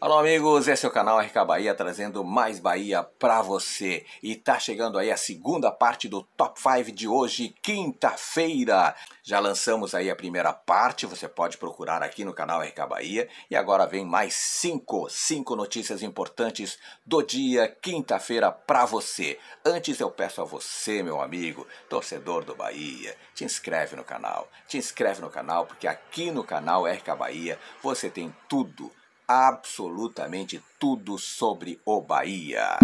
Alô amigos, esse é o canal RK Bahia trazendo mais Bahia pra você. E tá chegando aí a segunda parte do Top 5 de hoje, quinta-feira. Já lançamos aí a primeira parte, você pode procurar aqui no canal RK Bahia. E agora vem mais cinco, cinco notícias importantes do dia, quinta-feira pra você. Antes eu peço a você, meu amigo, torcedor do Bahia, te inscreve no canal. Te inscreve no canal porque aqui no canal RK Bahia você tem tudo absolutamente tudo sobre o Bahia.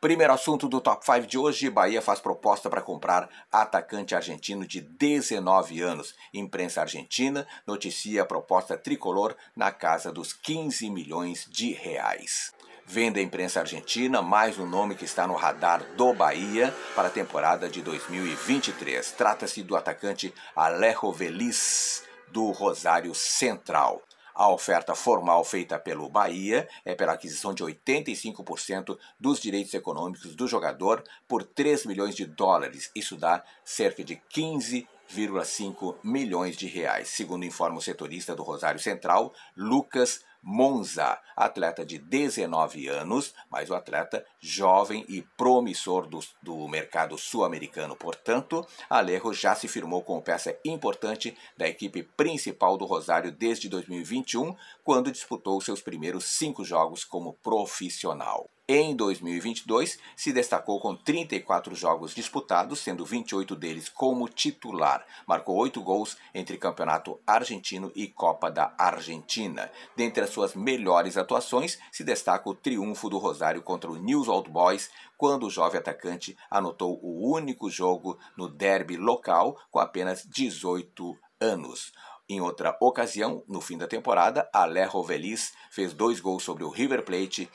Primeiro assunto do Top 5 de hoje: Bahia faz proposta para comprar atacante argentino de 19 anos. Imprensa argentina noticia a proposta tricolor na casa dos 15 milhões de reais. Vem da imprensa argentina mais um nome que está no radar do Bahia para a temporada de 2023. Trata-se do atacante Alejo Veliz, do Rosário Central. A oferta formal feita pelo Bahia é pela aquisição de 85% dos direitos econômicos do jogador por 3 milhões de dólares. Isso dá cerca de 15,5 milhões de reais, segundo informa o setorista do Rosário Central, Lucas Monza, atleta de 19 anos, mas o um atleta jovem e promissor do, do mercado sul-americano. Portanto, Alejo já se firmou como peça importante da equipe principal do Rosário desde 2021, quando disputou seus primeiros cinco jogos como profissional. Em 2022, se destacou com 34 jogos disputados, sendo 28 deles como titular. Marcou 8 gols entre Campeonato Argentino e Copa da Argentina. Dentre as suas melhores atuações, se destaca o triunfo do Rosário contra o News Old Boys, quando o jovem atacante anotou o único jogo no derby local com apenas 18 anos. Em outra ocasião, no fim da temporada, Alé Rovelis fez dois gols sobre o River Plate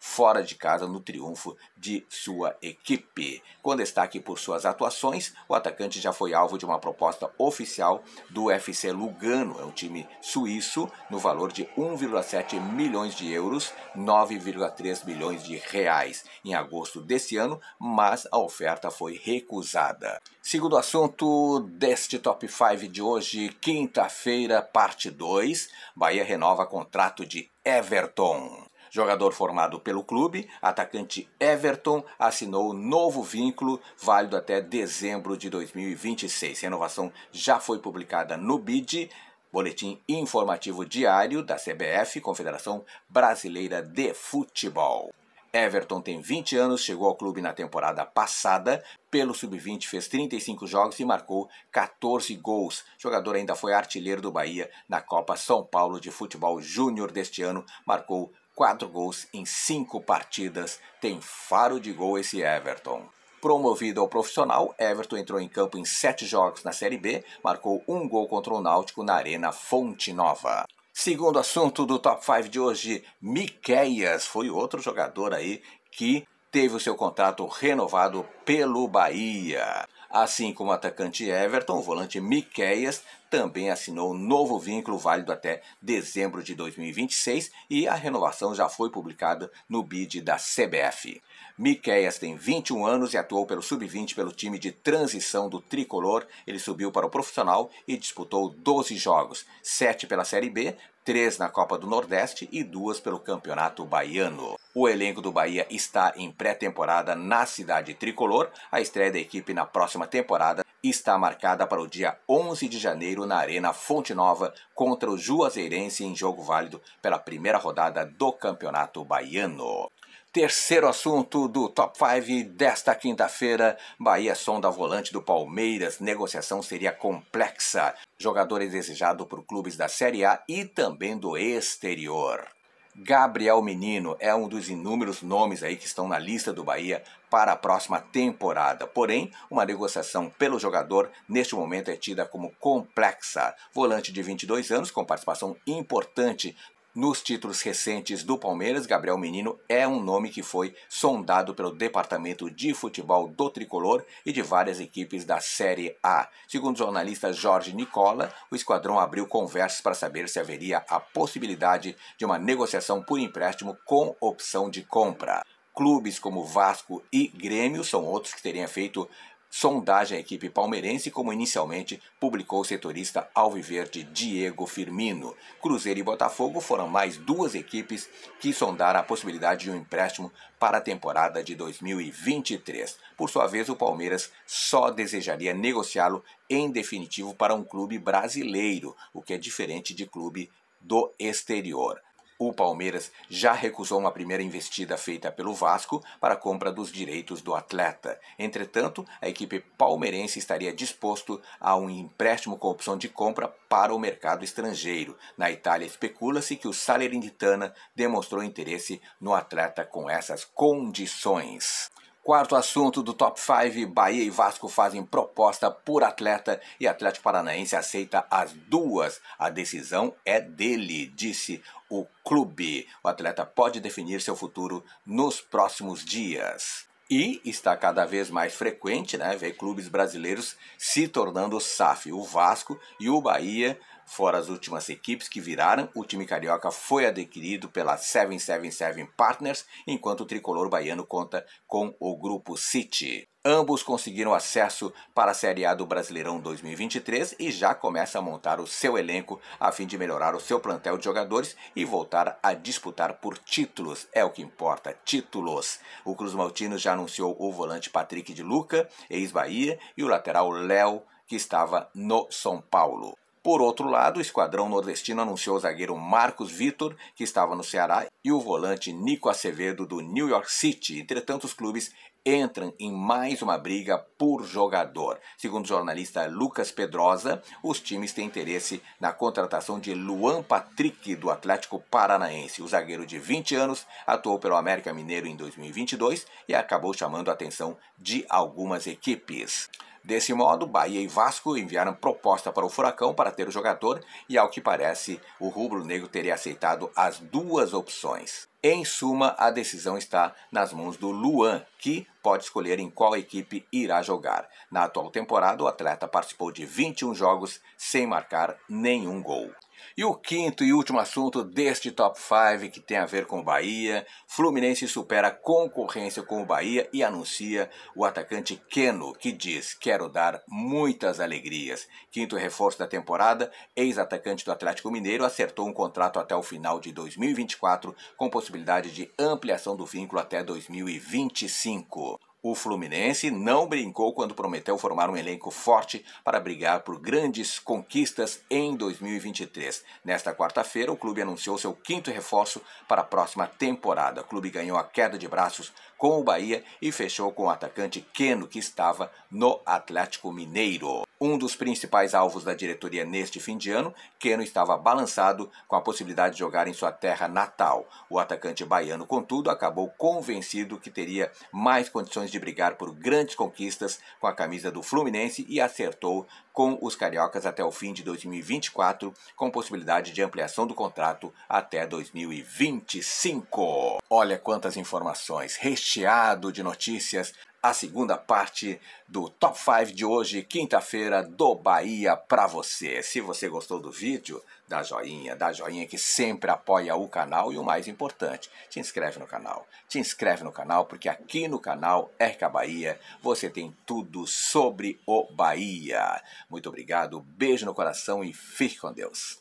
fora de casa no triunfo de sua equipe. Com destaque por suas atuações, o atacante já foi alvo de uma proposta oficial do FC Lugano, é um time suíço, no valor de 1,7 milhões de euros, 9,3 milhões de reais, em agosto desse ano, mas a oferta foi recusada. Segundo assunto deste Top 5 de hoje, quinta-feira, parte 2, Bahia renova contrato de Everton. Jogador formado pelo clube, atacante Everton assinou novo vínculo, válido até dezembro de 2026. Renovação já foi publicada no BID, boletim informativo diário da CBF, Confederação Brasileira de Futebol. Everton tem 20 anos, chegou ao clube na temporada passada, pelo sub-20 fez 35 jogos e marcou 14 gols. O jogador ainda foi artilheiro do Bahia na Copa São Paulo de Futebol Júnior deste ano, marcou quatro gols em cinco partidas, tem faro de gol esse Everton. Promovido ao profissional, Everton entrou em campo em sete jogos na Série B, marcou um gol contra o Náutico na Arena Fonte Nova. Segundo assunto do Top 5 de hoje, Miqueias foi outro jogador aí que teve o seu contrato renovado pelo Bahia. Assim como o atacante Everton, o volante Miqueias também assinou um novo vínculo válido até dezembro de 2026 e a renovação já foi publicada no BID da CBF. Miqueias tem 21 anos e atuou pelo Sub-20 pelo time de transição do Tricolor. Ele subiu para o profissional e disputou 12 jogos, 7 pela Série B, três na Copa do Nordeste e duas pelo Campeonato Baiano. O elenco do Bahia está em pré-temporada na cidade tricolor. A estreia da equipe na próxima temporada está marcada para o dia 11 de janeiro na Arena Fonte Nova contra o Juazeirense em jogo válido pela primeira rodada do Campeonato Baiano. Terceiro assunto do Top 5 desta quinta-feira: Bahia sonda volante do Palmeiras. Negociação seria complexa. Jogador é desejado por clubes da Série A e também do exterior. Gabriel Menino é um dos inúmeros nomes aí que estão na lista do Bahia para a próxima temporada. Porém, uma negociação pelo jogador neste momento é tida como complexa. Volante de 22 anos com participação importante nos títulos recentes do Palmeiras, Gabriel Menino é um nome que foi sondado pelo Departamento de Futebol do Tricolor e de várias equipes da Série A. Segundo o jornalista Jorge Nicola, o esquadrão abriu conversas para saber se haveria a possibilidade de uma negociação por empréstimo com opção de compra clubes como Vasco e Grêmio são outros que teriam feito sondagem à equipe palmeirense, como inicialmente publicou o setorista alviverde Diego Firmino. Cruzeiro e Botafogo foram mais duas equipes que sondaram a possibilidade de um empréstimo para a temporada de 2023. Por sua vez, o Palmeiras só desejaria negociá-lo em definitivo para um clube brasileiro, o que é diferente de clube do exterior. O Palmeiras já recusou uma primeira investida feita pelo Vasco para a compra dos direitos do atleta. Entretanto, a equipe palmeirense estaria disposto a um empréstimo com opção de compra para o mercado estrangeiro. Na Itália, especula-se que o Salernitana demonstrou interesse no atleta com essas condições. Quarto assunto do top 5: Bahia e Vasco fazem proposta por atleta e Atlético Paranaense aceita as duas. A decisão é dele, disse o clube. O atleta pode definir seu futuro nos próximos dias. E está cada vez mais frequente né, ver clubes brasileiros se tornando SAF. O Vasco e o Bahia Fora as últimas equipes que viraram, o time carioca foi adquirido pela 777 Partners, enquanto o tricolor baiano conta com o grupo City. Ambos conseguiram acesso para a Série A do Brasileirão 2023 e já começa a montar o seu elenco a fim de melhorar o seu plantel de jogadores e voltar a disputar por títulos. É o que importa, títulos. O Cruz Maltino já anunciou o volante Patrick de Luca, ex-Bahia, e o lateral Léo, que estava no São Paulo. Por outro lado, o esquadrão nordestino anunciou o zagueiro Marcos Vitor, que estava no Ceará, e o volante Nico Acevedo, do New York City. Entretanto, os clubes entram em mais uma briga por jogador. Segundo o jornalista Lucas Pedrosa, os times têm interesse na contratação de Luan Patrick, do Atlético Paranaense. O zagueiro de 20 anos atuou pelo América Mineiro em 2022 e acabou chamando a atenção de algumas equipes. Desse modo, Bahia e Vasco enviaram proposta para o Furacão para ter o jogador e, ao que parece, o rubro-negro teria aceitado as duas opções. Em suma, a decisão está nas mãos do Luan, que pode escolher em qual equipe irá jogar. Na atual temporada, o atleta participou de 21 jogos sem marcar nenhum gol. E o quinto e último assunto deste top 5 que tem a ver com o Bahia, Fluminense supera concorrência com o Bahia e anuncia o atacante Keno, que diz: "Quero dar muitas alegrias". Quinto reforço da temporada, ex-atacante do Atlético Mineiro acertou um contrato até o final de 2024 com possibilidade de ampliação do vínculo até 2025. O Fluminense não brincou quando prometeu formar um elenco forte para brigar por grandes conquistas em 2023. Nesta quarta-feira, o clube anunciou seu quinto reforço para a próxima temporada. O clube ganhou a queda de braços com o Bahia e fechou com o atacante Keno, que estava no Atlético Mineiro. Um dos principais alvos da diretoria neste fim de ano, Keno estava balançado com a possibilidade de jogar em sua terra natal. O atacante baiano, contudo, acabou convencido que teria mais condições de brigar por grandes conquistas com a camisa do Fluminense e acertou com os cariocas até o fim de 2024, com possibilidade de ampliação do contrato até 2025. Olha quantas informações, recheado de notícias a segunda parte do Top 5 de hoje, quinta-feira, do Bahia para você. Se você gostou do vídeo, dá joinha, dá joinha que sempre apoia o canal e o mais importante, te inscreve no canal. Te inscreve no canal porque aqui no canal Erca Bahia você tem tudo sobre o Bahia. Muito obrigado, beijo no coração e fique com Deus.